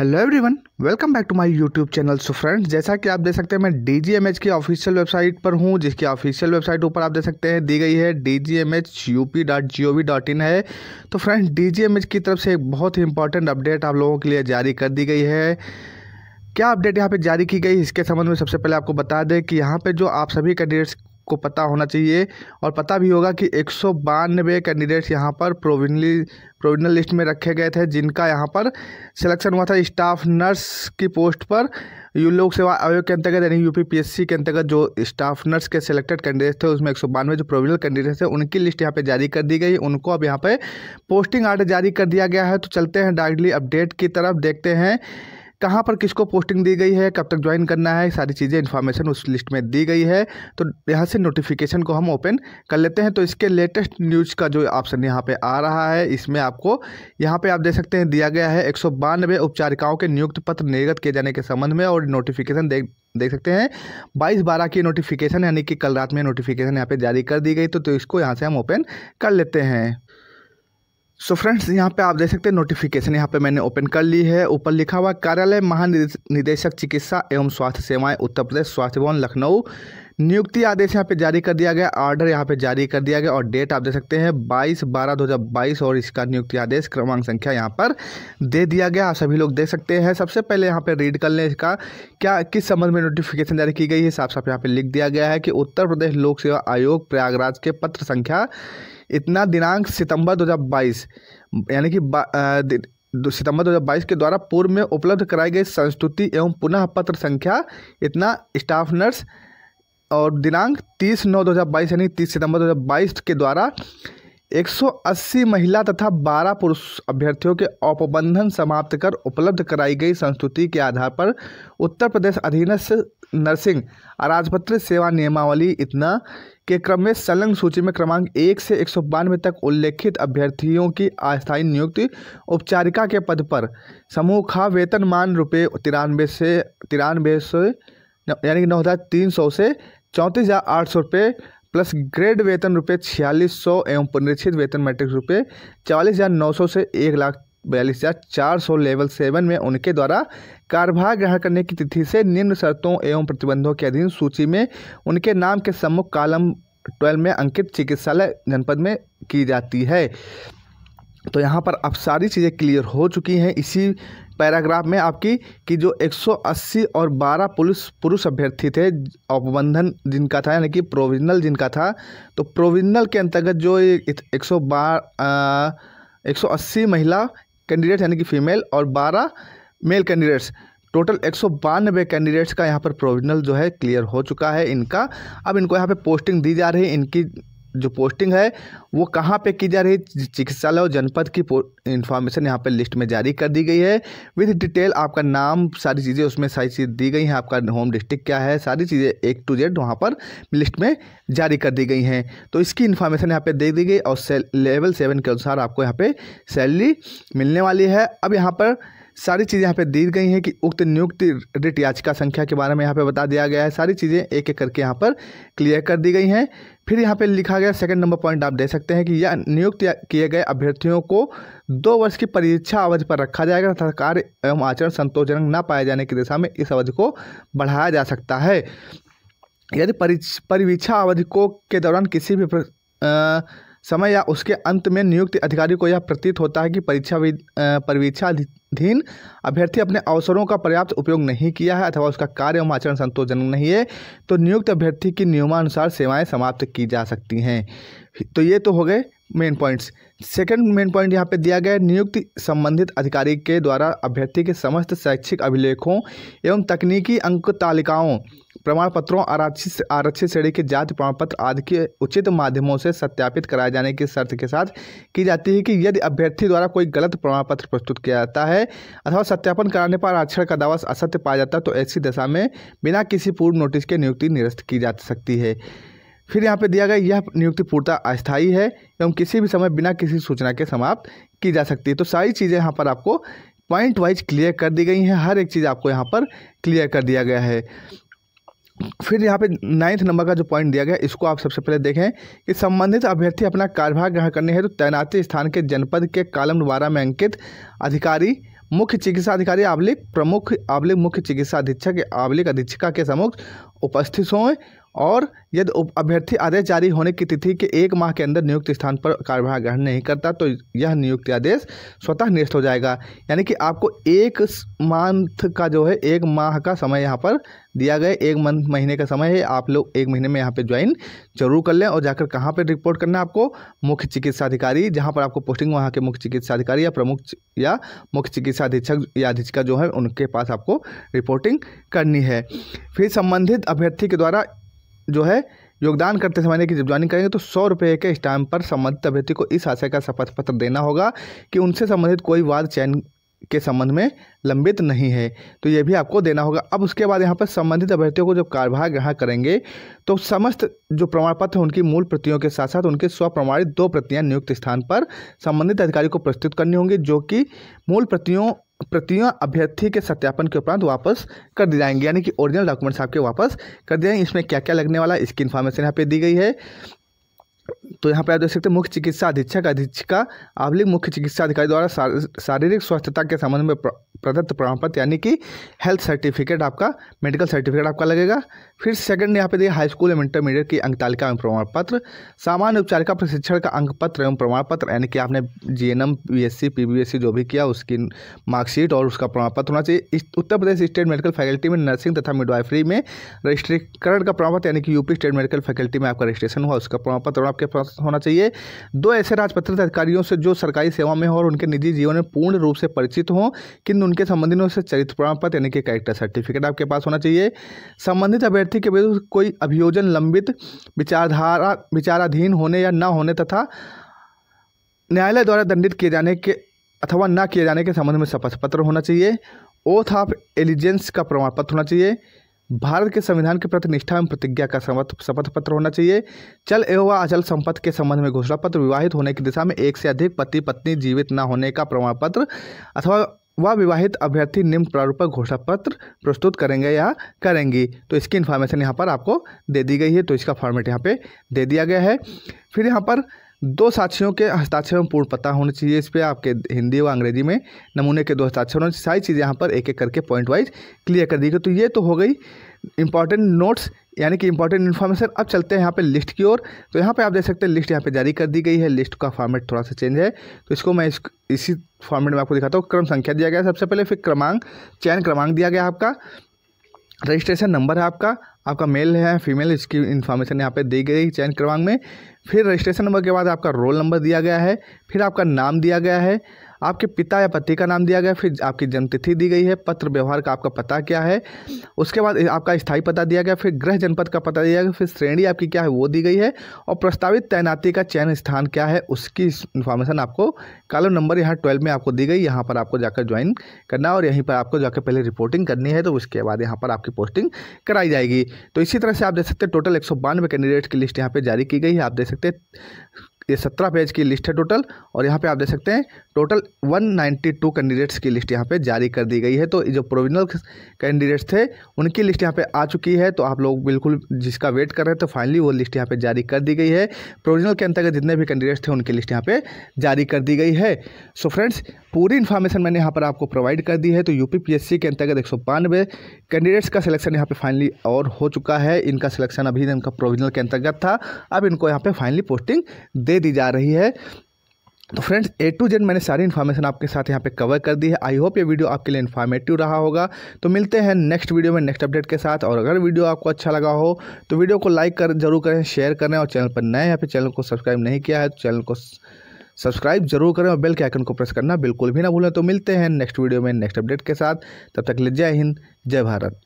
hello everyone welcome back to my YouTube channel so friends जैसा कि आप देख सकते हैं मैं डीजीएमएच की ऑफिशियल वेबसाइट पर हूं जिसकी ऑफिशियल वेबसाइट ऊपर आप देख सकते हैं दी गई है इन है तो फ्रेंड्स डीजीएमएच की तरफ से एक बहुत ही इंपॉर्टेंट अपडेट आप लोगों के लिए जारी कर दी गई है क्या अपडेट यहाँ पे जारी की गई इसके संबंध में सबसे पहले आपको बता दें कि यहाँ पे जो आप सभी कैंडिडेट्स को पता होना चाहिए और पता भी होगा कि एक सौ बानवे कैंडिडेट्स यहाँ पर प्रोविनली प्रोविजनल लिस्ट में रखे गए थे जिनका यहाँ पर सिलेक्शन हुआ था स्टाफ नर्स की पोस्ट पर यू लोक सेवा आयोग के अंतर्गत यानी यूपीपीएससी के अंतर्गत जो स्टाफ नर्स के सिलेक्टेड कैंडिडेट थे उसमें एक सौ बानवे जो प्रोविजनल कैंडिडेट थे उनकी लिस्ट यहाँ पे जारी कर दी गई उनको अब यहाँ पे पोस्टिंग आर्डर जारी कर दिया गया है तो चलते हैं डायरेक्टली अपडेट की तरफ देखते हैं कहाँ पर किसको पोस्टिंग दी गई है कब तक ज्वाइन करना है सारी चीज़ें इन्फॉर्मेशन उस लिस्ट में दी गई है तो यहाँ से नोटिफिकेशन को हम ओपन कर लेते हैं तो इसके लेटेस्ट न्यूज़ का जो ऑप्शन यहाँ पे आ रहा है इसमें आपको यहाँ पे आप देख सकते हैं दिया गया है एक उपचारिकाओं के नियुक्त पत्र निर्गत किए जाने के संबंध में और नोटिफिकेशन दे देख सकते हैं बाईस बारह की नोटिफिकेशन यानी कि कल रात में नोटिफिकेशन यहाँ पे जारी कर दी गई तो, तो इसको यहाँ से हम ओपन कर लेते हैं सो फ्रेंड्स यहाँ पे आप देख सकते हैं नोटिफिकेशन यहाँ पे मैंने ओपन कर ली है ऊपर लिखा हुआ कार्यालय महानिदेशक चिकित्सा एवं स्वास्थ्य सेवाएं उत्तर प्रदेश स्वास्थ्य भवन लखनऊ नियुक्ति आदेश यहाँ पे जारी कर दिया गया ऑर्डर यहाँ पे जारी कर दिया गया और डेट आप दे सकते हैं 22 बारह बाईस और इसका नियुक्ति आदेश क्रमांक संख्या यहाँ पर दे दिया गया आप सभी लोग देख सकते हैं सबसे पहले यहाँ पे रीड कर लें इसका क्या किस संबंध में नोटिफिकेशन जारी की गई है साफ साफ यहाँ पे लिख दिया गया है कि उत्तर प्रदेश लोक सेवा आयोग प्रयागराज के पत्र संख्या इतना दिनांक सितंबर दो यानी कि सितंबर 2022 के द्वारा पूर्व में उपलब्ध कराई गई संस्तुति एवं पुनः पत्र संख्या इतना स्टाफ नर्स और दिनांक 30 नौ 2022 यानी 30 सितंबर 2022 के द्वारा 180 महिला तथा 12 पुरुष अभ्यर्थियों के औपबंधन समाप्त कर उपलब्ध कराई गई संस्तुति के आधार पर उत्तर प्रदेश अधीनस्थ नर्सिंग अराजपत्र सेवा नियमावली इतना के क्रम में संलग्न सूची में क्रमांक एक से एक सौ बानवे तक उल्लेखित अभ्यर्थियों की अस्थायी नियुक्ति उपचारिका के पद पर समूह खा वेतनमान रुपये तिरानवे से तिरानवे से यानी कि नौ हज़ार तीन सौ से चौंतीस हज़ार आठ सौ रुपये प्लस ग्रेड वेतन रुपये छियालीस सौ एवं पुनरीक्षित वेतन मैट्रिक्स रुपये चालीस हज़ार नौ सौ से एक लाख बयालीस हज़ार चार सौ लेवल सेवन में उनके द्वारा कार्यभार ग्रहण करने की तिथि से निम्न शर्तों एवं प्रतिबंधों के अधीन सूची में उनके नाम के सम्मुख कालम ट्वेल्व में अंकित चिकित्सालय जनपद में की जाती है तो यहाँ पर अब सारी चीज़ें क्लियर हो चुकी हैं इसी पैराग्राफ में आपकी कि जो 180 और 12 पुलिस पुरुष अभ्यर्थी थे अपबंधन जिनका था यानी कि प्रोविजनल जिनका था तो प्रोविजनल के अंतर्गत जो एक सौ महिला कैंडिडेट यानी कि फीमेल और 12 मेल कैंडिडेट्स टोटल एक सौ कैंडिडेट्स का यहाँ पर प्रोविजनल जो है क्लियर हो चुका है इनका अब इनको यहाँ पे पोस्टिंग दी जा रही है इनकी जो पोस्टिंग है वो कहाँ पे की जा रही चिकित्सालय और जनपद की इन्फॉर्मेशन यहाँ पे लिस्ट में जारी कर दी गई है विद डिटेल आपका नाम सारी चीज़ें उसमें सारी चीज़ें दी गई हैं आपका होम डिस्ट्रिक्ट क्या है सारी चीज़ें एक टू जेड वहाँ पर लिस्ट में जारी कर दी गई हैं तो इसकी इन्फॉर्मेशन यहाँ पर दे दी गई और लेवल सेवन के अनुसार आपको यहाँ पर सैलरी मिलने वाली है अब यहाँ पर सारी चीज़ें यहाँ पे दी गई हैं कि उक्त नियुक्ति रिट याचिका संख्या के बारे में यहाँ पे बता दिया गया है सारी चीज़ें एक एक करके यहाँ पर क्लियर कर दी गई हैं फिर यहाँ पे लिखा गया सेकंड नंबर पॉइंट आप दे सकते हैं कि यह नियुक्त किए गए अभ्यर्थियों को दो वर्ष की परीक्षा अवधि पर रखा जाएगा तथा कार्य एवं आचरण संतोषजनक न पाए जाने की दिशा में इस अवधि को बढ़ाया जा सकता है यदि परीक्षा अवधि को के दौरान किसी भी प्र, आ, समय या उसके अंत में नियुक्त अधिकारी को यह प्रतीत होता है कि परीक्षा परीक्षाधीन अभ्यर्थी अपने अवसरों का पर्याप्त उपयोग नहीं किया है अथवा उसका कार्य एवं आचरण संतोषजनक नहीं है तो नियुक्त अभ्यर्थी की नियमानुसार सेवाएं समाप्त की जा सकती हैं तो ये तो हो गए main points second main point यहाँ पे दिया गया है नियुक्ति संबंधित अधिकारी के द्वारा अभ्यर्थी के समस्त शैक्षिक अभिलेखों एवं तकनीकी अंक तालिकाओं प्रमाण पत्रों आरक्षित आरक्षित श्रेणी के जाति प्रमाण पत्र आदि के उचित माध्यमों से सत्यापित कराए जाने की शर्त के साथ की जाती है कि यदि अभ्यर्थी द्वारा कोई गलत प्रमाण पत्र प्रस्तुत किया जाता है अथवा सत्यापन कराने पर आरक्षण का दावा असत्य पाया जाता है तो ऐसी दशा में बिना किसी पूर्व नोटिस के नियुक्ति निरस्त की जा सकती है फिर यहाँ पर दिया गया यह नियुक्ति पूर्णता अस्थायी है एवं किसी भी समय बिना किसी सूचना के समाप्त की जा सकती है तो सारी चीज़ें यहाँ पर आपको पॉइंट वाइज क्लियर कर दी गई हैं हर एक चीज़ आपको यहाँ पर क्लियर कर दिया गया है फिर यहाँ पे नाइन्थ नंबर का जो पॉइंट दिया गया इसको आप सबसे पहले देखें कि संबंधित अभ्यर्थी अपना कार्यभार ग्रहण करने हेतु तो तैनाती स्थान के जनपद के कालम द्वारा में अंकित अधिकारी मुख्य चिकित्सा अधिकारी आवलिक प्रमुख आवलिक मुख्य चिकित्सा अधीक्षक आवलिक अधीक्षिका के समुख उपस्थित हों और यदि अभ्यर्थी आदेश जारी होने की तिथि के एक माह के अंदर नियुक्त स्थान पर कार्यभार ग्रहण नहीं करता तो यह नियुक्ति आदेश स्वतः निरस्त हो जाएगा यानी कि आपको एक मंथ का जो है एक माह का समय यहाँ पर दिया गया एक मंथ महीने का समय है आप लोग एक महीने में यहाँ पर ज्वाइन जरूर कर लें और जाकर कहाँ पर रिपोर्ट करना है आपको मुख्य चिकित्सा अधिकारी जहाँ पर आपको पोस्टिंग वहाँ के मुख्य चिकित्सा अधिकारी या प्रमुख या मुख्य चिकित्सा अधीक्षक या अधीक्षिका जो है उनके पास आपको रिपोर्टिंग करनी है फिर संबंधित अभ्यर्थी के द्वारा जो है योगदान करते समय की जब ज्वाइनिंग करेंगे तो सौ रुपये के स्टाम्प पर संबंधित अभ्यर्थी को इस आशय का शपथ पत्र देना होगा कि उनसे संबंधित कोई वाद चयन के संबंध में लंबित नहीं है तो ये भी आपको देना होगा अब उसके बाद यहाँ पर संबंधित अभ्यर्थियों को जब कार्यभार ग्रहण करेंगे तो समस्त जो प्रमाण पत्र हैं उनकी मूल प्रतियों के साथ साथ उनके स्वप्रमाणित दो प्रतियां नियुक्त स्थान पर संबंधित अधिकारी को प्रस्तुत करनी होंगी जो कि मूल प्रतियों प्रतियों अभ्यर्थी के सत्यापन के उपरांत वापस कर दी जाएंगी यानी कि ओरिजिनल डॉक्यूमेंट्स आपके वापस कर दिए जाएंगे इसमें क्या क्या लगने वाला है इसकी इन्फॉर्मेशन यहाँ पे दी गई है तो यहाँ पर आप देख सकते हैं मुख्य चिकित्सा अधीक्षक अधीक्षिका आवलिक मुख्य चिकित्सा अधिकारी द्वारा शारीरिक स्वास्थ्यता के संबंध में प्रदत्त प्रमाण पत्र यानी कि हेल्थ सर्टिफिकेट आपका मेडिकल सर्टिफिकेट आपका लगेगा फिर सेकंड यहाँ पे देखिए हाई स्कूल एवं इंटरमीडिएट की अंक तालिका एवं प्रमाण पत्र सामान्य उपचारिका प्रशिक्षण का अंक पत्र एवं प्रमाण पत्र यानी कि आपने G N M B S C P B S C जो भी किया उसकी मार्कशीट और उसका प्रमाण पत्र होना चाहिए Uttar Pradesh state medical faculty में नर्सिंग तथा मिडवाइफरी में रजिस्ट्रीकरण का प्रमाण पत्र यानी कि यूपी स्टेट मेडिकल फैकल्टी में आपका रजिस्ट्रेशन हुआ उसका प्रमाण पत्र आपके पास होना चाहिए दो ऐसे राजपत्रित अधिकारियों से जो सरकारी सेवा में हो और उनके निजी जीवन में पूर्ण रूप से परिचित हों कि उनके संबंधित से चरित्र प्रमाण पत्र यानी कि कैरेक्टर सर्टिफिकेट आपके पास होना चाहिए संबंधित अभ्यर्थी के विरुद्ध कोई अभियोजन लंबित विचारधारा विचाराधीन होने या न होने तथा न्यायालय द्वारा दंडित किए जाने के अथवा न किए जाने के संबंध में शपथ पत्र होना चाहिए ओथ ऑफ एलिजेंस का प्रमाण पत्र होना चाहिए भारत के संविधान के प्रति निष्ठा एवं प्रतिज्ञा का शपथ पत्र होना चाहिए चल एवं अचल संपत्ति के संबंध में घोषणा पत्र विवाहित होने की दिशा में एक से अधिक पति पत्नी जीवित न होने का प्रमाण पत्र अथवा वह विवाहित अभ्यर्थी निम्न प्रारूप घोषणा पत्र प्रस्तुत करेंगे या करेंगी तो इसकी इन्फॉर्मेशन यहाँ पर आपको दे दी गई है तो इसका फॉर्मेट यहाँ पे दे दिया गया है फिर यहाँ पर दो साक्षियों के हस्ताक्षर में पूर्ण पता होना चाहिए इस पर आपके हिंदी व अंग्रेजी में नमूने के दो हस्ताक्षर होने सारी चीज़ें यहाँ पर एक एक करके पॉइंट वाइज क्लियर कर दी गई तो ये तो हो गई इंपॉर्टेंट नोट्स यानी कि इंपॉर्टेंट इन्फॉर्मेशन अब चलते हैं यहाँ पे लिस्ट की ओर तो यहाँ पे आप देख सकते हैं लिस्ट यहाँ पे जारी कर दी गई है लिस्ट का फॉर्मेट थोड़ा सा चेंज है तो इसको मैं इस इसी फॉर्मेट में आपको दिखाता हूँ क्रम संख्या दिया गया सबसे पहले फिर क्रमांक चयन क्रमांक दिया गया आपका रजिस्ट्रेशन नंबर है आपका आपका मेल है फीमेल इसकी इन्फॉर्मेशन यहाँ पे दी गई चयन क्रमांक में फिर रजिस्ट्रेशन नंबर के बाद आपका रोल नंबर दिया गया है फिर आपका नाम दिया गया है आपके पिता या पति का नाम दिया गया फिर आपकी जन्मतिथि दी गई है पत्र व्यवहार का आपका पता क्या है उसके बाद आपका स्थायी पता दिया गया फिर गृह जनपद का पता दिया गया फिर श्रेणी आपकी क्या है वो दी गई है और प्रस्तावित तैनाती का चयन स्थान क्या है उसकी इन्फॉर्मेशन आपको कॉलम नंबर यहाँ ट्वेल्व में आपको दी गई यहाँ पर आपको जाकर ज्वाइन करना और यहीं पर आपको जाकर पहले रिपोर्टिंग करनी है तो उसके बाद यहाँ पर आपकी पोस्टिंग कराई जाएगी तो इसी तरह से आप देख सकते हैं टोटल एक कैंडिडेट्स की लिस्ट यहाँ पर जारी की गई है आप देख सकते हैं ये सत्रह पेज की लिस्ट है टोटल और यहाँ पे आप देख सकते हैं टोटल 192 कैंडिडेट्स की लिस्ट यहाँ पे जारी कर दी गई है तो जो प्रोविजनल कैंडिडेट्स थे उनकी लिस्ट यहाँ पे आ चुकी है तो आप लोग बिल्कुल जिसका वेट कर रहे हैं तो फाइनली वो लिस्ट यहाँ पे जारी कर दी गई है प्रोविजनल के अंतर्गत जितने भी कैंडिडेट्स थे उनकी लिस्ट यहाँ पर जारी कर दी गई है सो फ्रेंड्स पूरी इन्फॉर्मेशन मैंने यहाँ पर आपको प्रोवाइड कर दी है तो यू के अंतर्गत एक कैंडिडेट्स का सिलेक्शन यहाँ पर फाइनली और हो चुका है इनका सिलेक्शन अभी इनका प्रोविजनल के अंतर्गत था अब इनको यहाँ पर फाइनली पोस्टिंग दे दी जा रही है तो फ्रेंड्स ए टू जेड मैंने सारी इन्फॉर्मेशन आपके साथ यहाँ पे कवर कर दी है आई होप ये वीडियो आपके लिए इन्फॉर्मेटिव रहा होगा तो मिलते हैं नेक्स्ट वीडियो में नेक्स्ट अपडेट के साथ और अगर वीडियो आपको अच्छा लगा हो तो वीडियो को लाइक कर जरूर करें शेयर करें और चैनल पर नए हैं फिर चैनल को सब्सक्राइब नहीं किया है तो चैनल को सब्सक्राइब जरूर करें और बेल के आइकन को प्रेस करना बिल्कुल भी ना भूलें तो मिलते हैं नेक्स्ट वीडियो में नेक्स्ट अपडेट के साथ तब तक ले जय हिंद जय भारत